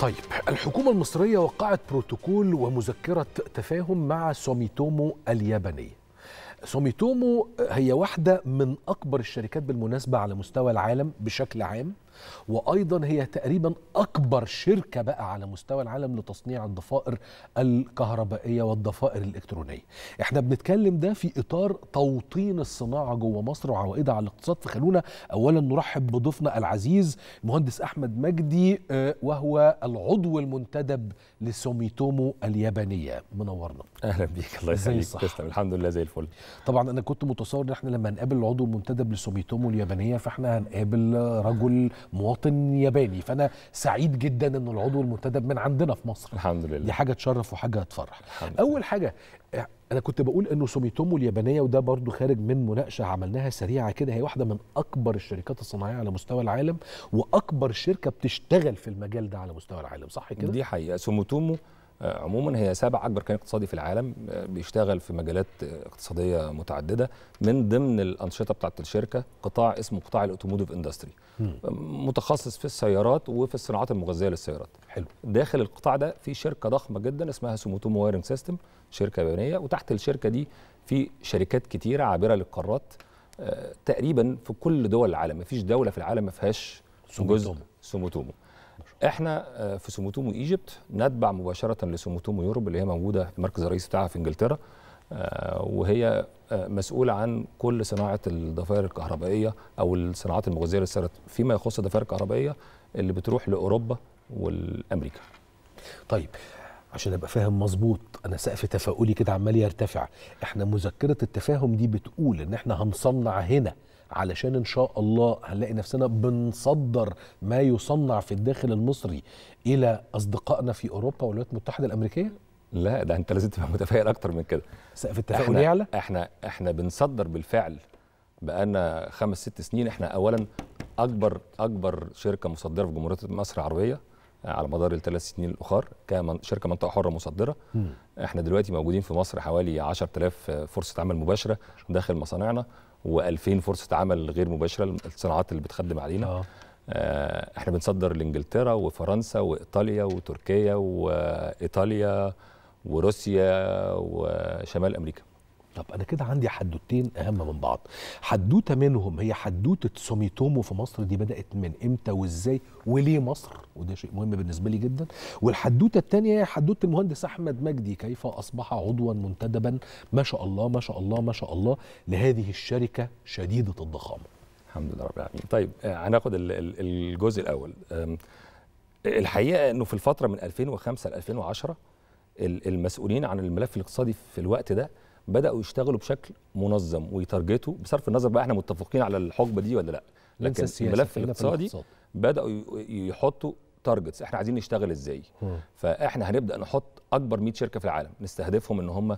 طيب الحكومة المصرية وقعت بروتوكول ومذكرة تفاهم مع سوميتومو اليابانية سوميتومو هي واحدة من أكبر الشركات بالمناسبة على مستوى العالم بشكل عام وايضا هي تقريبا اكبر شركه بقى على مستوى العالم لتصنيع الضفائر الكهربائيه والضفائر الالكترونيه احنا بنتكلم ده في اطار توطين الصناعه جوه مصر وعوائدها على الاقتصاد فخلونا اولا نرحب بضيفنا العزيز المهندس احمد مجدي آه، وهو العضو المنتدب لسوميتومو اليابانيه منورنا اهلا بيك الله يسعدك تسلم الحمد لله زي الفل طبعا انا كنت متصور ان احنا لما هنقابل العضو المنتدب لسوميتومو اليابانيه فاحنا هنقابل رجل مواطن ياباني فانا سعيد جدا ان العضو المنتدب من عندنا في مصر الحمد لله دي حاجه تشرف وحاجه تفرح اول حاجه انا كنت بقول انه سوميتومو اليابانيه وده برضو خارج من مناقشه عملناها سريعه كده هي واحده من اكبر الشركات الصناعيه على مستوى العالم واكبر شركه بتشتغل في المجال ده على مستوى العالم صح كده دي حقيقه سوميتومو آه، عموما هي سابع اكبر كيان اقتصادي في العالم آه، بيشتغل في مجالات اقتصاديه متعدده من ضمن الانشطه بتاعه الشركه قطاع اسمه قطاع الاوتوموتيف اندستري متخصص في السيارات وفي الصناعات المغذيه للسيارات حلو داخل القطاع ده في شركه ضخمه جدا اسمها سوموتومو ويرنج سيستم شركه يابانيه وتحت الشركه دي في شركات كتيره عابره للقارات آه، تقريبا في كل دول العالم مفيش دوله في العالم ما فيهاش جزء سوموتومو احنا آه، في سوموتومو ايجيبت نتبع مباشره لسوموتومو يوروب اللي هي موجوده المركز الرئيسي بتاعها في انجلترا آه، وهي آه، مسؤولة عن كل صناعة الضفائر الكهربائية أو الصناعات المغذية للسرط فيما يخص الضفائر الكهربائية اللي بتروح لأوروبا والأمريكا طيب عشان ابقى فاهم مظبوط انا سقف تفاؤلي كده عمال يرتفع احنا مذكره التفاهم دي بتقول ان احنا هنصنع هنا علشان ان شاء الله هنلاقي نفسنا بنصدر ما يصنع في الداخل المصري الى اصدقائنا في اوروبا والولايات المتحده الامريكيه لا ده انت لازم تبقى متفائل اكتر من كده سقف التفاؤل يعلى احنا احنا بنصدر بالفعل بقالنا خمس ست سنين احنا اولا اكبر اكبر شركه مصدره في جمهوريه مصر العربيه آه، على مدار الثلاث سنين الاخر كشركه منطقه حره مصدره م. احنا دلوقتي موجودين في مصر حوالي 10000 فرصه عمل مباشره داخل مصانعنا و2000 فرصه عمل غير مباشره الصناعات اللي بتخدم علينا آه. آه احنا بنصدر لانجلترا وفرنسا وايطاليا وتركيا وايطاليا وروسيا وشمال امريكا طب انا كده عندي حدوتين اهم من بعض حدوته منهم هي حدوته سوميتومو في مصر دي بدات من امتى وازاي وليه مصر وده شيء مهم بالنسبه لي جدا والحدوته الثانيه هي حدوته المهندس احمد مجدي كيف اصبح عضوا منتدبا ما شاء الله ما شاء الله ما شاء الله لهذه الشركه شديده الضخامه الحمد لله رب العالمين طيب آه، هناخد الجزء الاول الحقيقه انه في الفتره من 2005 ل 2010 المسؤولين عن الملف الاقتصادي في الوقت ده بداوا يشتغلوا بشكل منظم ويتارجتوا بصرف النظر بقى احنا متفقين على الحقبه دي ولا لا لكن الملف الاقتصادي بداوا يحطوا تارجتس احنا عايزين نشتغل ازاي م. فاحنا هنبدا نحط اكبر 100 شركه في العالم نستهدفهم ان هم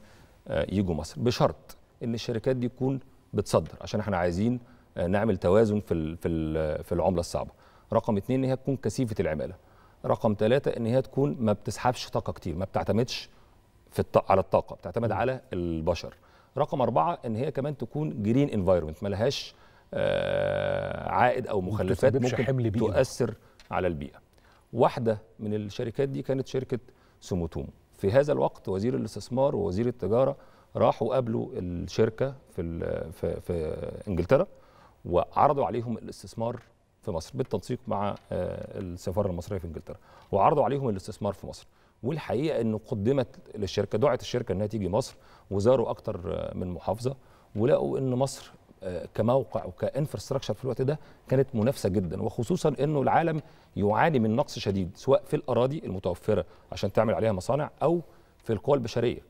آه، يجوا مصر بشرط ان الشركات دي تكون بتصدر عشان احنا عايزين آه، نعمل توازن في في في العمله الصعبه رقم اثنين ان هي تكون كثيفه العماله رقم ثلاثة ان هي تكون ما بتسحبش طاقه كتير ما بتعتمدش في الط... على الطاقه بتعتمد على البشر رقم أربعة إن هي كمان تكون جرين انفايرمنت ملهاش آه، عائد أو مخلفات ممكن حمل بيئة. تؤثر على البيئة واحدة من الشركات دي كانت شركة سوموتوم في هذا الوقت وزير الاستثمار ووزير التجارة راحوا قابلوا الشركة في, في, في إنجلترا وعرضوا عليهم الاستثمار في مصر بالتنسيق مع آه، السفارة المصرية في إنجلترا وعرضوا عليهم الاستثمار في مصر والحقيقه انه قدمت للشركه دعت الشركه انها تيجي مصر وزاروا اكتر من محافظه ولقوا ان مصر آه، كموقع وكانفراستراكشر في الوقت ده كانت منافسه جدا وخصوصا انه العالم يعاني من نقص شديد سواء في الاراضي المتوفره عشان تعمل عليها مصانع او في القوى البشريه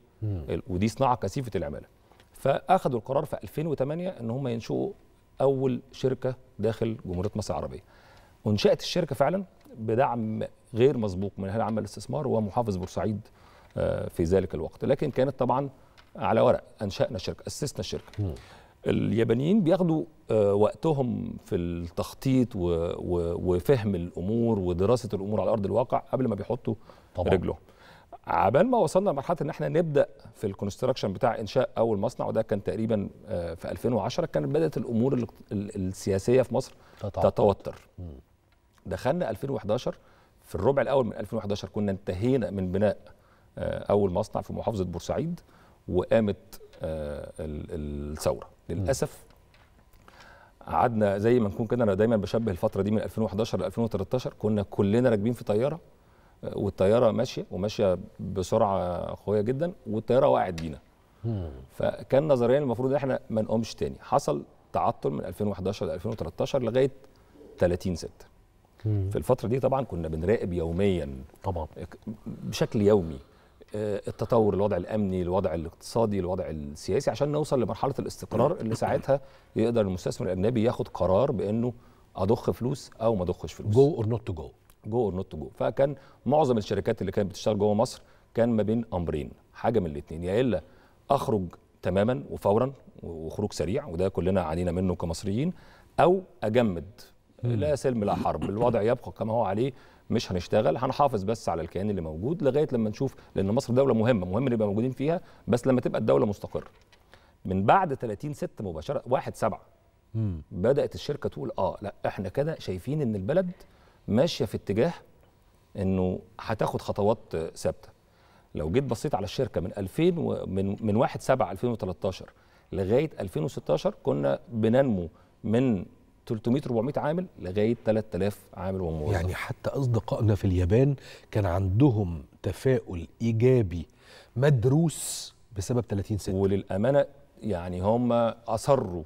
ودي صناعه كثيفه العماله فاخذوا القرار في 2008 ان هم ينشئوا اول شركه داخل جمهوريه مصر العربيه انشات الشركه فعلا بدعم غير مسبوق من عمل الاستثمار ومحافظ بورسعيد آه، في ذلك الوقت لكن كانت طبعا على ورق انشانا الشركه اسسنا الشركه اليابانيين بياخدوا آه، وقتهم في التخطيط وفهم الامور ودراسه الامور على ارض الواقع قبل ما بيحطوا طبعا. رجلهم عبال ما وصلنا لمرحله ان احنا نبدا في الكونستراكشن بتاع انشاء اول مصنع وده كان تقريبا آه، في 2010 كانت بدات الامور السياسيه في مصر تتوتر دخلنا 2011 في الربع الاول من 2011 كنا انتهينا من بناء آه، اول مصنع في محافظه بورسعيد وقامت آه، الثوره للاسف قعدنا زي ما نكون كده انا دايما بشبه الفتره دي من 2011 ل 2013 كنا كلنا راكبين في طياره آه، والطياره ماشيه وماشيه بسرعه قويه جدا والطياره وقعت بينا فكان نظريا المفروض ان احنا ما نقومش تاني حصل تعطل من 2011 ل 2013 لغايه 30 6 في الفتره دي طبعا كنا بنراقب يوميا طبعا بشكل يومي آه، التطور الوضع الامني الوضع الاقتصادي الوضع السياسي عشان نوصل لمرحله الاستقرار اللي ساعتها يقدر المستثمر الاجنبي ياخد قرار بانه اضخ فلوس او ما اضخش فلوس جو اور نوت تو جو جو اور نوت تو جو فكان معظم الشركات اللي كانت بتشتغل جوه مصر كان ما بين امرين حاجه من الاثنين يا الا اخرج تماما وفورا وخروج سريع وده كلنا عانينا منه كمصريين او اجمد لا سلم لا حرب الوضع يبقى كما هو عليه مش هنشتغل هنحافظ بس على الكيان اللي موجود لغايه لما نشوف لان مصر دوله مهمه مهم نبقى موجودين فيها بس لما تبقى الدوله مستقره من بعد 30 6 مباشره 1 7 بدات الشركه تقول اه لا احنا كده شايفين ان البلد ماشيه في اتجاه انه هتاخد خطوات ثابته لو جيت بصيت على الشركه من 2000 ومن من 1 7 2013 لغايه 2016 كنا بننمو من 300 400 عامل لغايه 3000 عامل وموظف يعني حتى اصدقائنا في اليابان كان عندهم تفاؤل ايجابي مدروس بسبب 30 سنه وللامانه يعني هم اصروا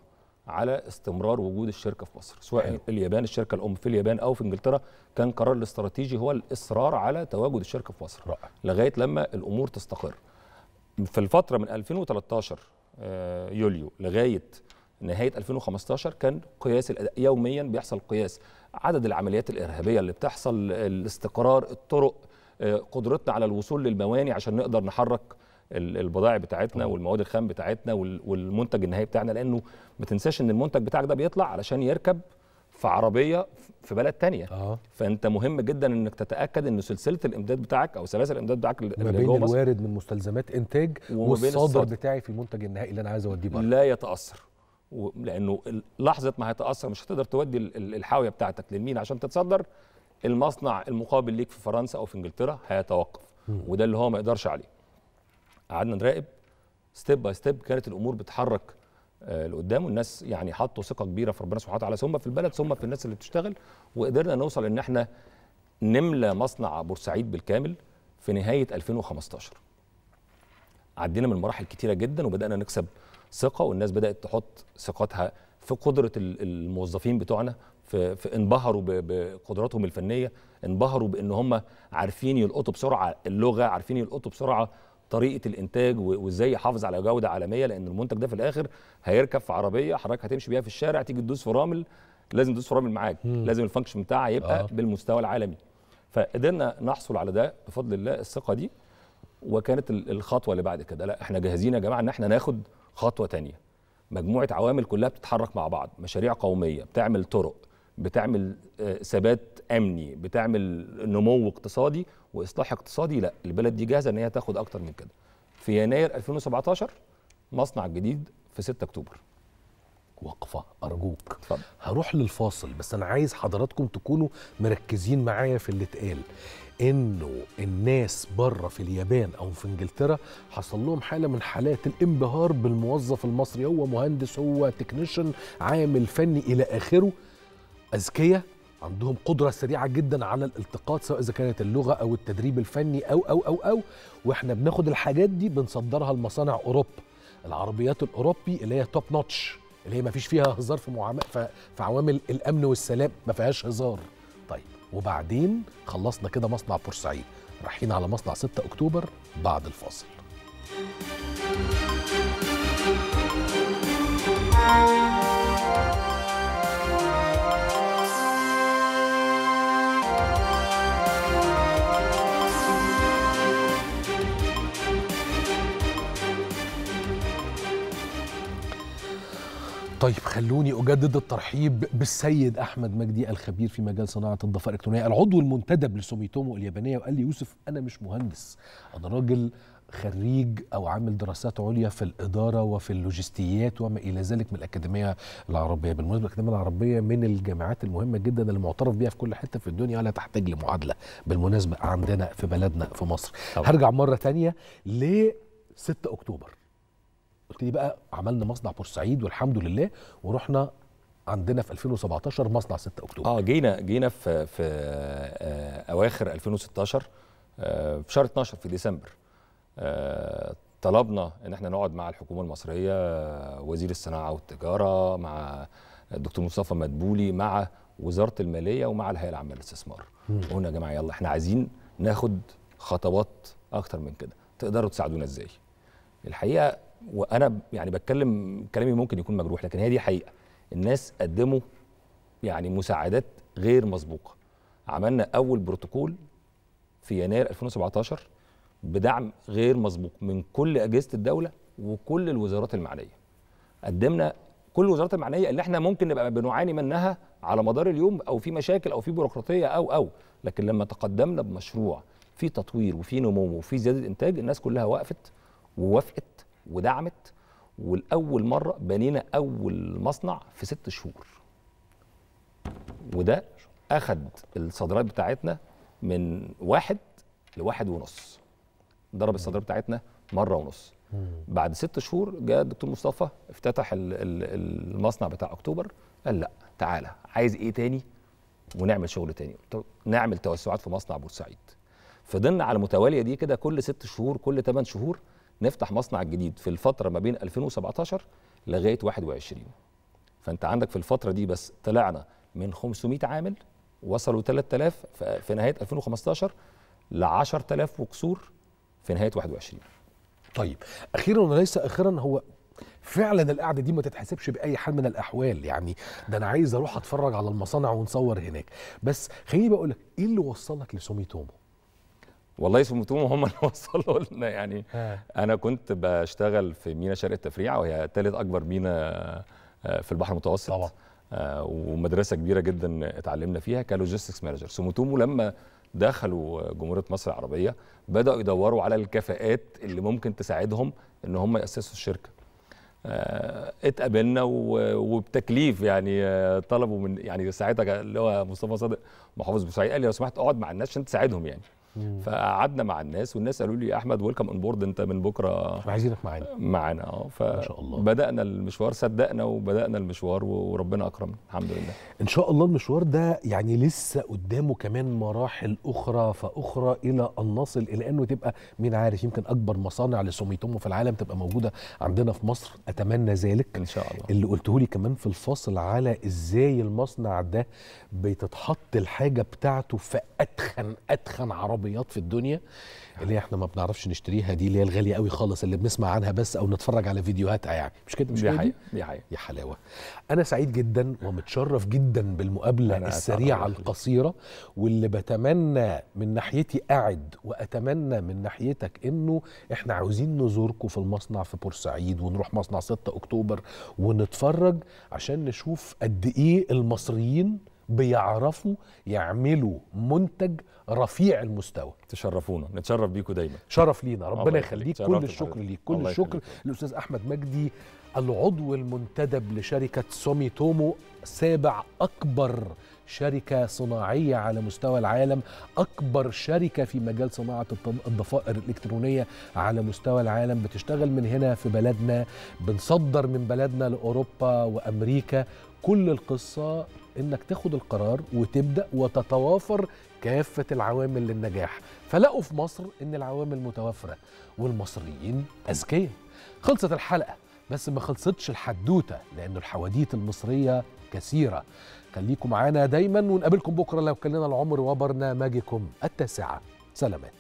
على استمرار وجود الشركه في مصر سواء حلو. اليابان الشركه الام في اليابان او في انجلترا كان قرار الاستراتيجي هو الاصرار على تواجد الشركه في مصر رائع. لغايه لما الامور تستقر في الفتره من 2013 آه، يوليو لغايه نهايه 2015 كان قياس الاداء يوميا بيحصل قياس عدد العمليات الارهابيه اللي بتحصل الاستقرار الطرق آه، قدرتنا على الوصول للمواني عشان نقدر نحرك البضائع بتاعتنا والمواد الخام بتاعتنا والمنتج النهائي بتاعنا لانه ما تنساش ان المنتج بتاعك ده بيطلع علشان يركب في عربيه في بلد تانية آه. فانت مهم جدا انك تتاكد ان سلسله الامداد بتاعك او سلاسل الامداد بتاعك ما بين الوارد من مستلزمات انتاج والصادر بتاعي في المنتج النهائي اللي انا عايز اوديه بره لا يتاثر لانه لحظه ما هيتاثر مش هتقدر تودي الحاويه بتاعتك للمين عشان تتصدر المصنع المقابل ليك في فرنسا او في انجلترا هيتوقف وده اللي هو ما يقدرش عليه قعدنا نراقب ستيب باي ستيب كانت الامور بتحرك آه، لقدام والناس يعني حطوا ثقه كبيره في ربنا سبحانه وتعالى ثم في البلد ثم في الناس اللي بتشتغل وقدرنا نوصل ان احنا نملى مصنع بورسعيد بالكامل في نهايه 2015 عدينا من مراحل كتيره جدا وبدانا نكسب ثقه والناس بدات تحط ثقتها في قدره الموظفين بتوعنا في, في انبهروا بقدراتهم الفنيه انبهروا بان هم عارفين يلقطوا بسرعه اللغه عارفين يلقطوا بسرعه طريقه الانتاج وازاي يحافظ على جوده عالميه لان المنتج ده في الاخر هيركب في عربيه حضرتك هتمشي بيها في الشارع تيجي تدوس في رامل لازم تدوس في رامل معاك مم. لازم الفانكشن بتاعها يبقى آه. بالمستوى العالمي فقدرنا نحصل على ده بفضل الله الثقه دي وكانت الخطوه اللي بعد كده لا احنا جاهزين يا جماعه ان احنا ناخد خطوه تانية مجموعه عوامل كلها بتتحرك مع بعض مشاريع قوميه بتعمل طرق بتعمل آه، ثبات امني بتعمل نمو اقتصادي واصلاح اقتصادي لا البلد دي جاهزه ان هي تاخد اكتر من كده في يناير 2017 مصنع جديد في 6 اكتوبر وقفه ارجوك طب. هروح للفاصل بس انا عايز حضراتكم تكونوا مركزين معايا في اللي اتقال انه الناس بره في اليابان او في انجلترا حصل لهم حاله من حالات الانبهار بالموظف المصري هو مهندس هو تكنيشن عامل فني الى اخره اذكياء عندهم قدرة سريعة جدا على الالتقاط سواء إذا كانت اللغة أو التدريب الفني أو أو أو أو وإحنا بناخد الحاجات دي بنصدرها لمصانع أوروبا العربيات الأوروبي اللي هي توب نوتش اللي هي ما فيش فيها هزار في معام... في عوامل الامن والسلام ما فيهاش هزار طيب وبعدين خلصنا كده مصنع بورسعيد رايحين على مصنع 6 اكتوبر بعد الفاصل thank you طيب خلوني اجدد الترحيب بالسيد احمد مجدي الخبير في مجال صناعه الضفائر الالكترونيه العضو المنتدب لسوميتومو اليابانيه وقال لي يوسف انا مش مهندس انا راجل خريج او عامل دراسات عليا في الاداره وفي اللوجستيات وما الى ذلك من الاكاديميه العربيه بالمناسبه الاكاديميه العربيه من الجامعات المهمه جدا المعترف بها في كل حته في الدنيا ولا تحتاج لمعادله بالمناسبه عندنا في بلدنا في مصر طبعا. هرجع مره ثانيه ل 6 اكتوبر قلت لي بقى عملنا مصنع بورسعيد والحمد لله ورحنا عندنا في 2017 مصنع 6 اكتوبر اه جينا جينا في في آه اواخر 2016 آه في شهر 12 في ديسمبر آه طلبنا ان احنا نقعد مع الحكومه المصريه آه، وزير الصناعه والتجاره مع الدكتور مصطفى مدبولي مع وزاره الماليه ومع الهيئه العامه للاستثمار قلنا يا جماعه يلا احنا عايزين ناخد خطوات اكتر من كده تقدروا تساعدونا ازاي الحقيقه وانا يعني بتكلم كلامي ممكن يكون مجروح لكن هي دي حقيقه الناس قدموا يعني مساعدات غير مسبوقه عملنا اول بروتوكول في يناير 2017 بدعم غير مسبوق من كل اجهزه الدوله وكل الوزارات المعنيه قدمنا كل الوزارات المعنيه اللي احنا ممكن نبقى بنعاني منها على مدار اليوم او في مشاكل او في بيروقراطيه او او لكن لما تقدمنا بمشروع في تطوير وفي نمو وفي زياده انتاج الناس كلها وقفت ووافقت ودعمت والأول مرة بنينا أول مصنع في ست شهور وده أخد الصادرات بتاعتنا من واحد لواحد ونص ضرب الصادرات بتاعتنا مرة ونص بعد ست شهور جاء الدكتور مصطفى افتتح المصنع بتاع أكتوبر قال لا تعالى عايز إيه تاني ونعمل شغل تاني نعمل توسعات في مصنع بورسعيد فضلنا على المتوالية دي كده كل ست شهور كل ثمان شهور نفتح مصنع جديد في الفتره ما بين 2017 لغايه 21 فانت عندك في الفتره دي بس طلعنا من 500 عامل وصلوا 3000 في نهايه 2015 ل 10000 وكسور في نهايه 21 طيب اخيرا وليس اخيرا هو فعلا القعده دي ما تتحسبش باي حال من الاحوال يعني ده انا عايز اروح اتفرج على المصانع ونصور هناك بس خليني بقول لك ايه اللي وصلك لسومي تومو والله سمتهم هم اللي وصلوا لنا يعني آه. انا كنت بشتغل في مينا شرق التفريع وهي ثالث اكبر مينا آه، في البحر المتوسط طبعا آه، ومدرسه كبيره جدا اتعلمنا فيها كلوجيستكس مانجر سموتومو لما دخلوا جمهوريه مصر العربيه بداوا يدوروا على الكفاءات اللي ممكن تساعدهم ان هم ياسسوا الشركه اتقابلنا وبتكليف يعني طلبوا من يعني ساعتها اللي هو مصطفى صادق محافظ بورسعيد قال لي لو سمحت اقعد مع الناس عشان تساعدهم يعني فقعدنا مع الناس والناس قالوا لي يا احمد ويلكم اون بورد انت من بكره عايزينك معانا معانا اه فما شاء الله بدانا المشوار صدقنا وبدانا المشوار وربنا اكرمنا الحمد لله ان شاء الله المشوار ده يعني لسه قدامه كمان مراحل اخرى فاخرى الى ان نصل الى انه تبقى مين عارف يمكن اكبر مصانع لسوميتومو في العالم تبقى موجوده عندنا في مصر اتمنى ذلك ان شاء الله اللي قلته لي كمان في الفاصل على ازاي المصنع ده بتتحط الحاجه بتاعته في اتخن اتخن عربي عربيات في الدنيا نعم. اللي احنا ما بنعرفش نشتريها دي اللي هي الغاليه قوي خالص اللي بنسمع عنها بس او نتفرج على فيديوهاتها يعني مش كده مش كده دي حقيقة. يا حلاوه انا سعيد جدا ومتشرف جدا بالمقابله السريعه القصيره واللي بتمنى من ناحيتي قاعد واتمنى من ناحيتك انه احنا عاوزين نزوركم في المصنع في بورسعيد ونروح مصنع 6 اكتوبر ونتفرج عشان نشوف قد ايه المصريين بيعرفوا يعملوا منتج رفيع المستوى تشرفونا نتشرف بيكم دايما شرف لينا ربنا يخليك كل الشكر ليك كل الشكر للاستاذ احمد مجدي العضو المنتدب لشركه سومي تومو سابع اكبر شركه صناعيه على مستوى العالم اكبر شركه في مجال صناعه الضفائر الالكترونيه على مستوى العالم بتشتغل من هنا في بلدنا بنصدر من بلدنا لاوروبا وامريكا كل القصه انك تاخد القرار وتبدا وتتوافر كافه العوامل للنجاح فلقوا في مصر ان العوامل متوافره والمصريين اذكياء خلصت الحلقه بس ما خلصتش الحدوته لان الحواديت المصريه كثيره خليكم معانا دايما ونقابلكم بكره لو كان لنا العمر وبرنامجكم التاسعه سلامات